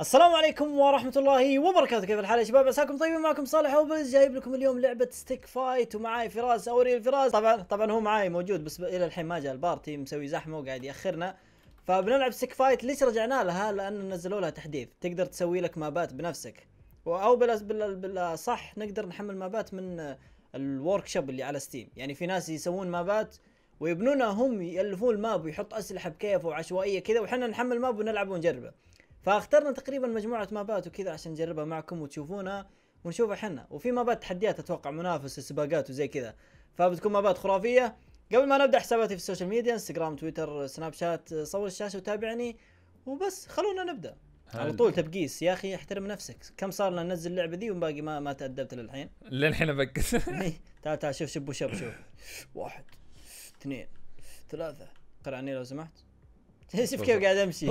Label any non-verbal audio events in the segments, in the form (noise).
السلام عليكم ورحمة الله وبركاته كيف الحال يا شباب عساكم طيبين معكم صالح وبس جايب لكم اليوم لعبة ستيك فايت ومعاي فراس اوري الفراس طبعا طبعا هو معاي موجود بس الى الحين ما جاء البارتي مسوي زحمة وقاعد ياخرنا فبنلعب ستيك فايت ليش رجعنا لها لان نزلوا لها تحديث تقدر تسوي لك مابات بنفسك او بالصح نقدر نحمل مابات من الورك شوب اللي على ستيم يعني في ناس يسوون مابات ويبنونها هم يالفون الماب ويحط اسلحه بكيفه وعشوائيه كذا وحنا نحمل ماب ونلعب ونجربه فاخترنا تقريبا مجموعه مابات وكذا عشان نجربها معكم وتشوفونها ونشوفها حنا وفي مابات تحديات اتوقع منافس سباقات وزي كذا فبتكون مابات خرافيه قبل ما نبدا حساباتي في السوشيال ميديا انستغرام تويتر سناب شات صور الشاشه وتابعني وبس خلونا نبدا هل... على طول تبقيس يا اخي احترم نفسك كم صار لنا ننزل اللعبه ذي وباقي ما ما تادبت للحين (laughs) للحين ابقس (laughs) إيه. تعال تعال شوف شب وشب شوف واحد اثنين ثلاثه قرعني لو سمحت (laughs) شوف كيف قاعد امشي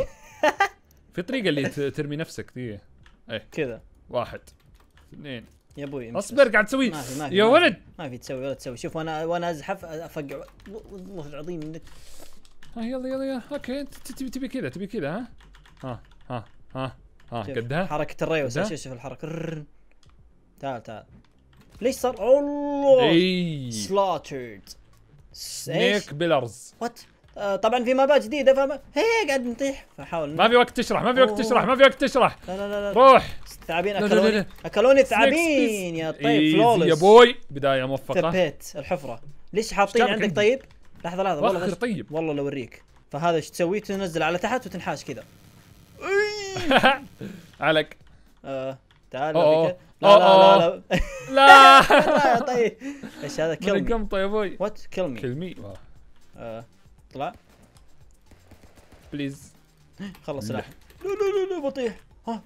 في طريقه اللي ترمي نفسك فيه ايه كذا واحد اثنين يا ابوي اصبر قاعد تسوي يا ولد ما في تسوي ولا تسوي شوف وانا وانا ازحف افقع والله العظيم انك ها آه، يلا يلا يلا اوكي انت تبي تبي كذا تبي كذا ها ها ها ها ها قدها حركه الريوس شوف شوف الحركه تعال تعال ليش صار الله سلاترد سنيك بيلرز وات آه، طبعا في مابات جديده فما هي قاعد نطيح فحاول ما في وقت تشرح ما في وقت تشرح ما في وقت تشرح لا لا لا روح الثعابين اكلوني اكلوني الثعابين يا طيب فلولس يا بوي بدايه موفقه تبيت الحفره ليش حاطين عندك طيب؟ لحظه لحظه والله غش طيب والله لو اوريك فهذا ايش تسوي؟ تنزل على تحت وتنحاش كذا (laughs) عليك آه، تعال لا لا لا لا (laughs) لا طيب ايش هذا كلمي كم طيب وات كلمي كلمي اطلع بليز (gasps) خلص سلاح لا لا لا لا بطيح ها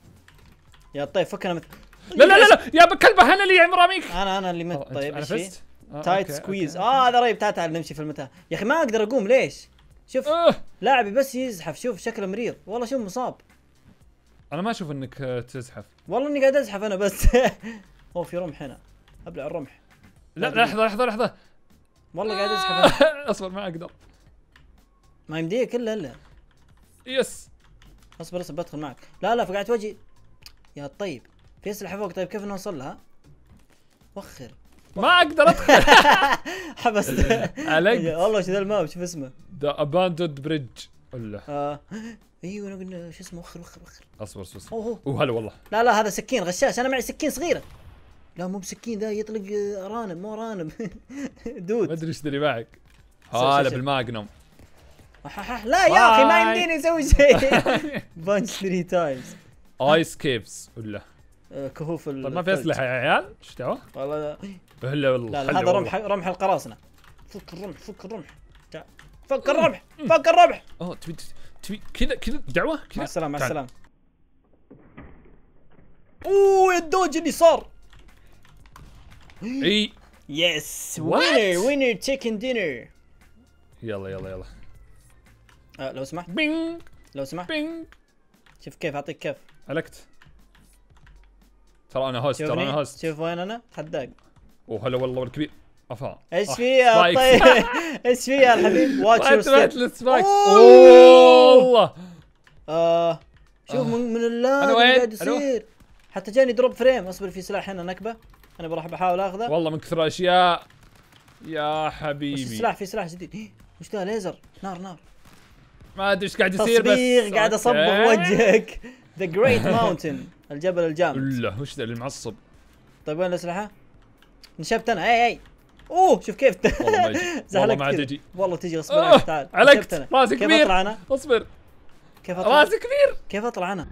يا طيب فكنا مثل لا لا لا لا يا كلبه انا اللي عمراميك انا انا اللي مت طيب ايش فزت تايت آه، سكويز اه هذا رهيب تعال تعال نمشي في المتاهه يا اخي ما اقدر اقوم ليش؟ شوف لاعبي بس يزحف شوف شكله مريض والله شوف مصاب انا ما اشوف انك آه، تزحف والله اني قاعد ازحف انا بس (laughs) هو في رمح هنا ابلع الرمح لا لحظه لحظه لحظه والله قاعد ازحف (laughs) اصبر ما اقدر ما يمديك الا الا يس اصبر اصبر بدخل معك لا لا فقعت وجهي يا طيب في اسلحه فوق طيب كيف نوصل لها؟ وخر ما اقدر ادخل (laughs) حبست عليك والله شو ذا الماب شوف اسمه ذا اباندد بريدج اه ايوه انا قلنا شو اسمه وخر وخر وخر اصبر اصبر اوه اوه هلا والله لا لا هذا سكين غشاش انا معي سكين صغيره لا مو بسكين ذا يطلق ارانب آه، مو ارانب (laughs) دود ما ادري ايش اللي معك هلا بالماجنوم لا يا اخي ما يمديني اسوي شيء بانش 3 تايمز ايس كيفز ولا آه، كهوف طيب ما في اسلحه يا عيال ايش دعوه؟ والله هلا والله لا هذا رمح رمح القراصنه فك الرمح فك الرمح فك الرمح أمم. فك الرمح اوه تبي تبي كذا كذا دعوه كذا مع السلامه مع السلامه اوه يا الدوج اللي صار اي يس وينر وينر تشيكن دينر يلا يلا يلا آه لو سمحت بينج لو سمحت بينج شوف كيف اعطيك كيف علقت ترى انا هوست ترى انا هوست شوف وين انا تحداك وهلا والله والكبير افا ايش أه، فيها طيب (laughs) ايش في يا الحبيب واتش يور ستيب والله آه، شوف آه. من من اللان اللي قاعد يصير حتى جاني دروب فريم اصبر في سلاح هنا نكبه انا بروح بحاول اخذه والله من كثر الاشياء يا حبيبي في سلاح في سلاح جديد وش (gasps) ذا ليزر نار نار ما ادري ايش قاعد يصير بس قاعد اصبغ وجهك ذا جريت ماونتن الجبل الجامد لا وش ذا المعصب طيب وين الاسلحه؟ نشبت انا اي اي اوه شوف كيف والله ما (laughs) عاد يجي والله تجي اصبر تعال علقت راسي كبير كيف اطلع انا؟ اصبر كيف اطلع؟ راسي كبير كيف اطلع انا؟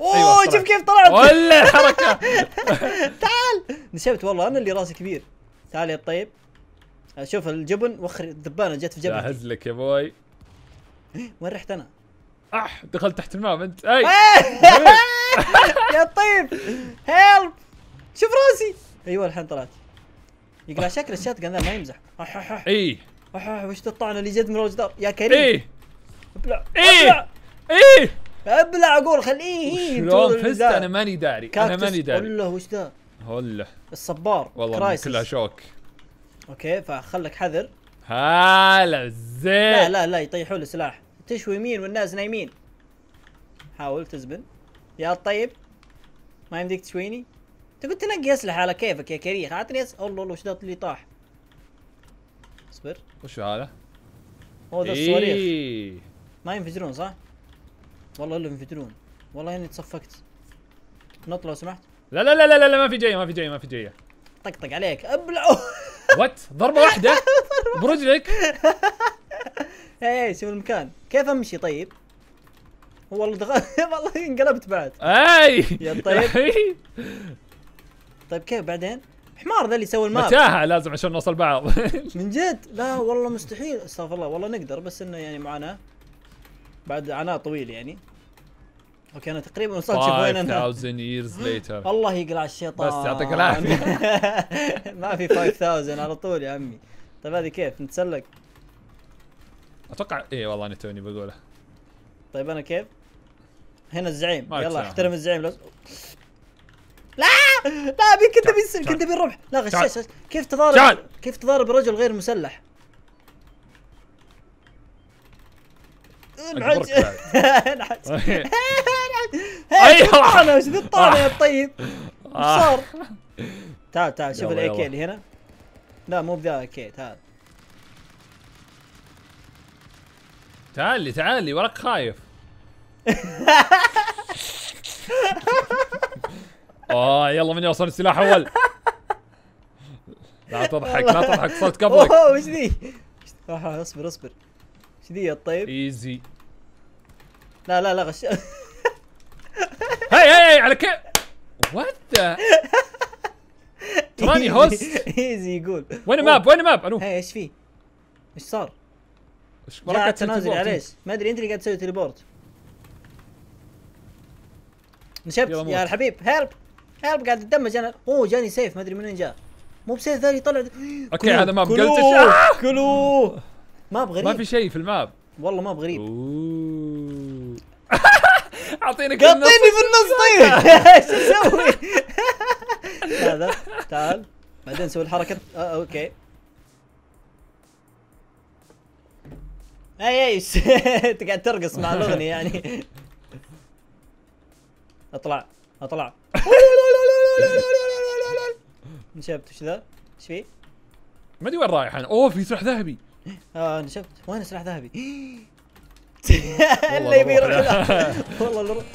أيوة، اوه شوف كيف طلعت ولا الحركه (laughs) تعال نشبت والله انا اللي راسي كبير تعال يا الطيب آه، شوف الجبن وخر الدبانه جت في جبهتي جاهز لك يا بوي (gasps) وين رحت انا؟ اح آه، دخلت تحت الماء انت اي (laughs) يا طيب هيلب شوف راسي ايوه الحين طلعت يقلع شكل الشات ذا ما يمزح اي وش الطعنه اللي جت من الجدار يا كريم اي ابلع ابلع اي ابلع اقول خليه شلون فزت انا ماني داري انا ماني داري والله وش ذا هله الصبار والله كلها شوك اوكي فخلك حذر هلا زين لا لا لا يطيحوا لي سلاح تشوي يمين والناس نايمين حاول تزبن يا طيب ما يمديك تشويني تقول تنقي اسلحه على كيفك يا كريخ اعطني اس الله الله وش ذا اللي طاح اصبر وش هذا؟ هو ذا إيه. الصواريخ ما ينفجرون صح؟ والله الا ينفجرون والله اني تصفقت نط لو سمحت لا لا لا لا لا ما في جايه ما في جايه ما في جايه طقطق عليك ابلعوا (laughs) وات ضربه واحده (laughs) برجلك إيه،, ايه شوف المكان كيف امشي طيب هو والله دخل (laughs) والله انقلبت بعد اي يا طيب (laughs) طيب كيف بعدين حمار ذا اللي يسوي الماب متاهه لازم عشان نوصل بعض من جد لا والله مستحيل استغفر الله والله نقدر بس انه يعني معاناه بعد عناء طويل يعني اوكي انا تقريبا وصلت شوف وين انا 5000 years later الله يقلع الشيطان بس يعطيك العافيه (laughs) ما في 5000 على طول يا عمي طيب هذه كيف نتسلق؟ اتوقع اي والله انا توني بقوله طيب انا كيف؟ هنا الزعيم يلا احترم الزعيم لو... لا لا بي كنت بي كنت ابي الربح لا غشاش كيف تضارب كيف تضارب رجل غير مسلح؟ انحج (laughs) انحج (laughs) هي انا أيوة. وش ذي الطالع يا طيب؟ (laughs) آه. صار؟ تعال تعال شوف الاي كي اللي هنا لا مو بذا الاي تعال تعال لي تعال لي وراك خايف (laughs) اه يلا من يوصل السلاح اول لا تضحك لا تضحك صرت قبلك اوه وش ذي؟ آه، اصبر اصبر ايش ذي يا الطيب؟ ايزي لا لا لا غش (laughs) على كيف وات ذا تراني هوس ايزي يقول وين ماب وين ماب انو ايش في؟ ايش صار؟ ايش وراك تنازل ايش ما ادري انت اللي قاعد تسوي تليبورت نشبت يا الحبيب هيلب هيلب قاعد اتدمج انا اوه جاني سيف ما ادري من وين جاء مو بسيف ثاني طلع اوكي هذا ماب قلت كلوه آه! ماب غريب ما في شيء في الماب والله ماب غريب اعطيني بالنص اعطيني النص طيب (laughs) ايش (laughs) اسوي؟ (laughs) هذا تعال بعدين نسوي الحركه آه، اوكي اي إيه، ايش انت قاعد ترقص مع الاغنيه يعني اطلع اطلع نشبت ايش ذا؟ ايش فيه؟ ما ادري وين رايح انا اوه في سلاح ذهبي اه نشبت وين سلاح ذهبي؟ اللي يبي يروح (laughs) والله